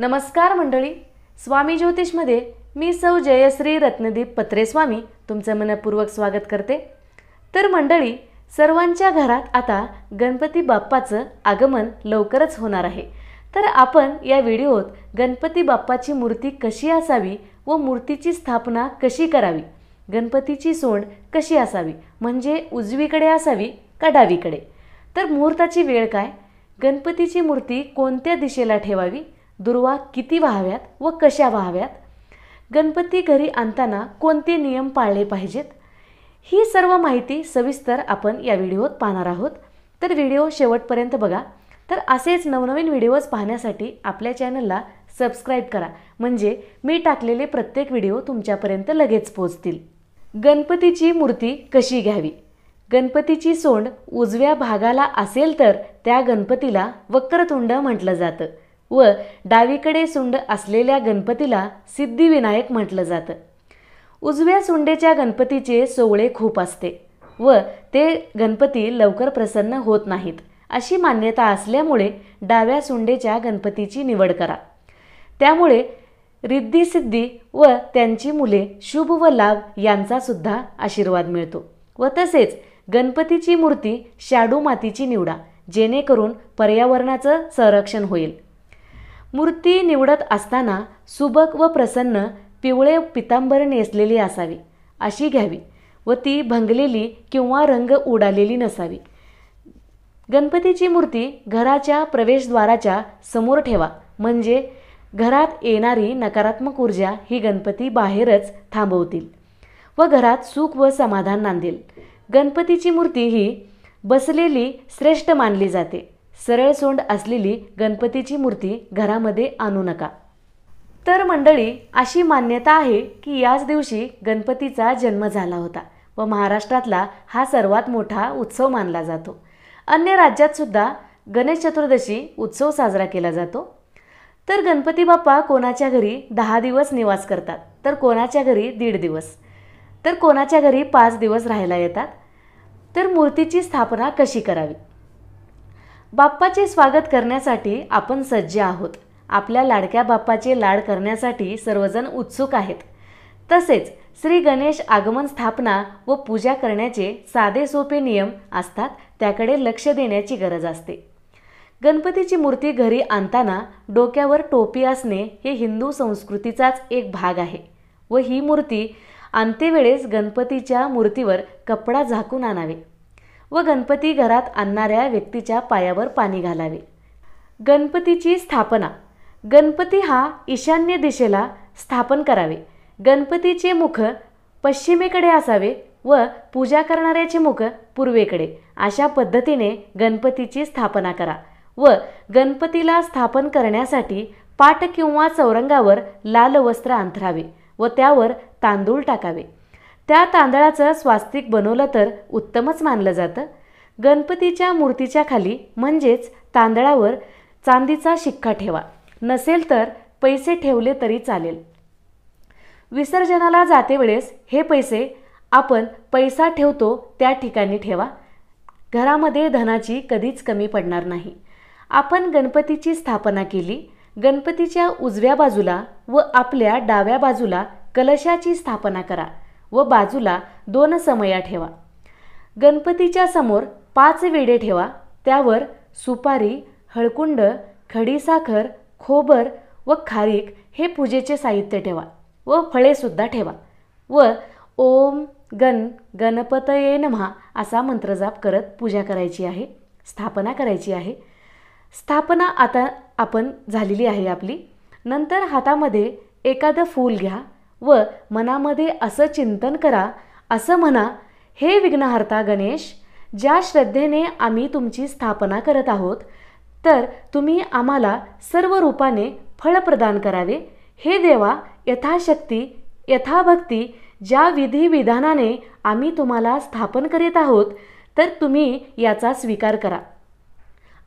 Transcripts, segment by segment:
नमस्कार मंडळी स्वामी ज्योतिषमध्ये मी सौ जयश्री रत्नदीप पत्रेस्वामी तुमचं मनपूर्वक स्वागत करते तर मंडळी सर्वांच्या घरात आता गणपती बाप्पाचं आगमन लवकरच होणार आहे तर आपण या व्हिडिओत गणपती बाप्पाची मूर्ती कशी असावी व मूर्तीची स्थापना कशी करावी गणपतीची सोंड कशी असावी म्हणजे उजवीकडे असावी का डावीकडे तर मुहूर्ताची वेळ काय गणपतीची मूर्ती कोणत्या दिशेला ठेवावी दुर्वा किती व्हाव्यात व कशा व्हाव्यात गणपती घरी आणताना कोणते नियम पाळले पाहिजेत ही सर्व माहिती सविस्तर आपण या व्हिडिओत पाहणार आहोत तर व्हिडिओ शेवटपर्यंत बघा तर असेच नवनवीन व्हिडिओज पाहण्यासाठी आपल्या चॅनलला सबस्क्राईब करा म्हणजे मी टाकलेले प्रत्येक व्हिडिओ तुमच्यापर्यंत लगेच पोहोचतील गणपतीची मूर्ती कशी घ्यावी गणपतीची सोंड उजव्या भागाला असेल तर त्या गणपतीला वक्रतुंड म्हटलं जातं व डावीकडे सुंड असलेल्या गणपतीला सिद्धिविनायक म्हटलं जातं उजव्या सुंडेच्या गणपतीचे सोवळे खूप असते व ते गणपती लवकर प्रसन्न होत नाहीत अशी मान्यता असल्यामुळे डाव्या सुंडेच्या गणपतीची निवड करा त्यामुळे रिद्धीसिद्धी व त्यांची मुले शुभ व लाभ यांचासुद्धा आशीर्वाद मिळतो व तसेच गणपतीची मूर्ती शाडू मातीची निवडा जेणेकरून पर्यावरणाचं संरक्षण होईल मूर्ती निवडत असताना सुबक व प्रसन्न पिवळे पितांबर नेसलेली असावी अशी घ्यावी व ती भंगलेली किंवा रंग उडालेली नसावी गणपतीची मूर्ती घराच्या प्रवेशद्वाराच्या समोर ठेवा म्हणजे घरात येणारी नकारात्मक ऊर्जा ही गणपती बाहेरच थांबवतील व घरात सुख व समाधान नांदेल गणपतीची मूर्ती ही बसलेली श्रेष्ठ मानली जाते सरळ सोंड असलेली गणपतीची मूर्ती घरामध्ये आणू नका तर मंडळी अशी मान्यता आहे की याच दिवशी गणपतीचा जन्म झाला होता व महाराष्ट्रातला हा सर्वात मोठा उत्सव मानला जातो अन्य राज्यातसुद्धा गणेश चतुर्दशी उत्सव साजरा केला जातो तर गणपती बाप्पा कोणाच्या घरी दहा दिवस निवास करतात तर कोणाच्या घरी दीड दिवस तर कोणाच्या घरी पाच दिवस राहायला येतात तर मूर्तीची स्थापना कशी करावी बाप्पाचे स्वागत करण्यासाठी आपण सज्ज आहोत आपल्या लाडक्या बाप्पाचे लाड करण्यासाठी सर्वजण उत्सुक आहेत तसेच श्री गणेश आगमन स्थापना व पूजा करण्याचे साधे सोपे नियम असतात त्याकडे लक्ष देण्याची गरज असते गणपतीची मूर्ती घरी आणताना डोक्यावर टोपी असणे हे हिंदू संस्कृतीचाच एक भाग आहे व ही मूर्ती आणतेवेळेस गणपतीच्या मूर्तीवर कपडा झाकून आणावे व गणपती घरात आणणाऱ्या व्यक्तीच्या पायावर पाणी घालावे गणपतीची स्थापना गणपती हा ईशान्य दिशेला स्थापन करावे गणपतीचे मुख पश्चिमेकडे असावे व पूजा करणाऱ्याचे मुख पूर्वेकडे अशा पद्धतीने गणपतीची स्थापना करा व गणपतीला स्थापन करण्यासाठी पाट किंवा चौरंगावर लाल वस्त्र अंथरावे व त्यावर तांदूळ टाकावे त्या तांदळाचं स्वास्तिक बनवलं तर उत्तमच मानलं जातं गणपतीच्या मूर्तीच्या खाली म्हणजेच तांदळावर चांदीचा शिक्का ठेवा नसेल तर पैसे ठेवले तरी चालेल विसर्जनाला जाते वेळेस हे पैसे आपण पैसा ठेवतो त्या ठिकाणी ठेवा घरामध्ये धनाची कधीच कमी पडणार नाही आपण गणपतीची स्थापना केली गणपतीच्या उजव्या बाजूला व आपल्या डाव्या बाजूला कलशाची स्थापना करा व बाजूला दोन समया ठेवा गणपतीच्या समोर पाच वेडे ठेवा त्यावर सुपारी हळकुंड खडीसाखर खोबर व खारीक हे पूजेचे साहित्य ठेवा व फळेसुद्धा ठेवा व ओम गण गणपतये नमहा असा मंत्रजाप करत पूजा करायची आहे स्थापना करायची आहे स्थापना आता आपण झालेली आहे आपली नंतर हातामध्ये एखादं फूल घ्या व मनामध्ये असं चिंतन करा असं म्हणा हे विघ्नहर्ता गणेश ज्या श्रद्धेने आम्ही तुमची स्थापना करत आहोत तर तुम्ही आम्हाला सर्व रूपाने फळ प्रदान करावे हे देवा यथाशक्ती यथाभक्ती ज्या विधिविधानाने आम्ही तुम्हाला स्थापन करीत आहोत तर तुम्ही याचा स्वीकार करा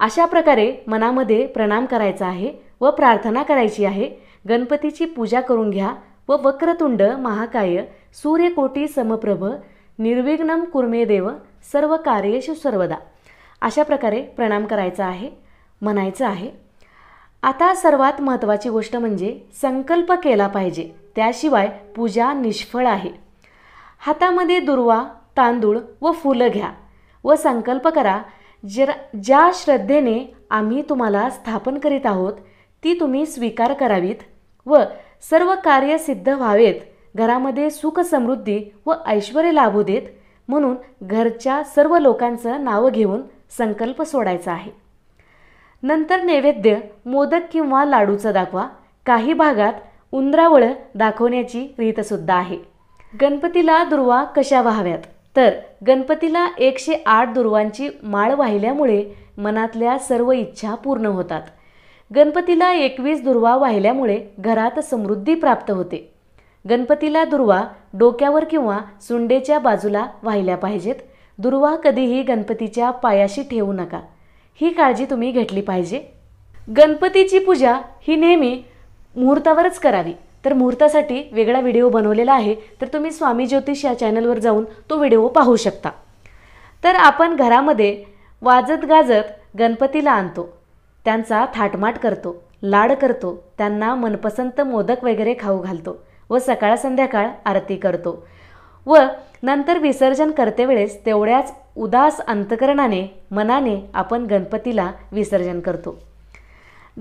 अशा प्रकारे मनामध्ये प्रणाम करायचा आहे व प्रार्थना करायची आहे गणपतीची पूजा करून घ्या व वक्रतुंड महाकाय सूर्यकोटी समप्रभ निर्विघ्नम कुर्मेदेव देव सर्व कार्येशु सर्वदा अशा प्रकारे प्रणाम करायचा आहे म्हणायचं आहे आता सर्वात महत्त्वाची गोष्ट म्हणजे संकल्प केला पाहिजे त्याशिवाय पूजा निष्फळ आहे हातामध्ये दुर्वा तांदूळ व फुलं घ्या व संकल्प करा जर ज्या श्रद्धेने आम्ही तुम्हाला स्थापन करीत आहोत ती तुम्ही स्वीकार करावीत व सर्व कार्य सिद्ध व्हावेत घरामध्ये सुख समृद्धी व ऐश्वर लाभू देत म्हणून घरच्या सर्व लोकांचं नावं घेऊन संकल्प सोडायचा आहे नंतर नैवेद्य मोदक किंवा लाडूचं दाखवा काही भागात उंदरावळ दाखवण्याची रीतसुद्धा आहे गणपतीला दुर्वा कशा व्हाव्यात तर गणपतीला एकशे आठ दुर्वांची माळ वाहिल्यामुळे मनातल्या सर्व इच्छा पूर्ण होतात गणपतीला एकवीस दुर्वा वाहिल्यामुळे घरात समृद्धी प्राप्त होते गणपतीला दुर्वा डोक्यावर किंवा सुंडेच्या बाजूला वाहिल्या पाहिजेत दुर्वा कधीही गणपतीच्या पायाशी ठेवू नका ही काळजी तुम्ही घेतली पाहिजे गणपतीची पूजा ही नेहमी मुहूर्तावरच करावी तर मुहूर्तासाठी वेगळा व्हिडिओ बनवलेला आहे तर तुम्ही स्वामी ज्योतिष या चॅनलवर जाऊन तो व्हिडिओ पाहू शकता तर आपण घरामध्ये वाजत गाजत गणपतीला आणतो त्यांचा थाटमाट करतो लाड करतो त्यांना मनपसंत मोदक वगैरे खाऊ घालतो व सकाळ संध्याकाळ आरती करतो व नंतर विसर्जन करते वेळेस तेवढ्याच उदास अंतकरणाने मनाने आपण गणपतीला विसर्जन करतो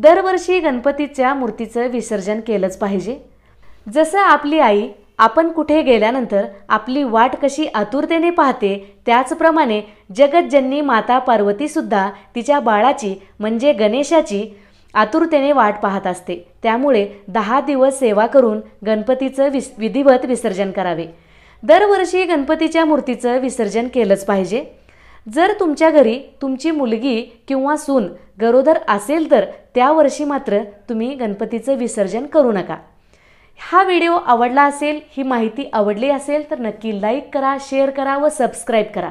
दरवर्षी गणपतीच्या मूर्तीचं विसर्जन केलंच पाहिजे जसं आपली आई आपण कुठे गेल्यानंतर आपली वाट कशी आतुरतेने पाहते त्याचप्रमाणे जगज्जननी माता पार्वतीसुद्धा तिच्या बाळाची म्हणजे गणेशाची आतुरतेने वाट पाहत असते त्यामुळे दहा दिवस सेवा करून गणपतीचं विस विधिवत विसर्जन करावे दरवर्षी गणपतीच्या मूर्तीचं विसर्जन केलंच पाहिजे जर तुमच्या घरी तुमची मुलगी किंवा सून गरोदर असेल तर त्या वर्षी मात्र तुम्ही गणपतीचं विसर्जन करू नका हा व्हिडिओ आवडला असेल ही माहिती आवडली असेल तर नक्की लाईक करा शेअर करा व सबस्क्राईब करा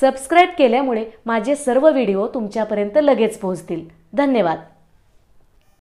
सबस्क्राईब केल्यामुळे माझे सर्व व्हिडिओ तुमच्यापर्यंत लगेच पोहोचतील धन्यवाद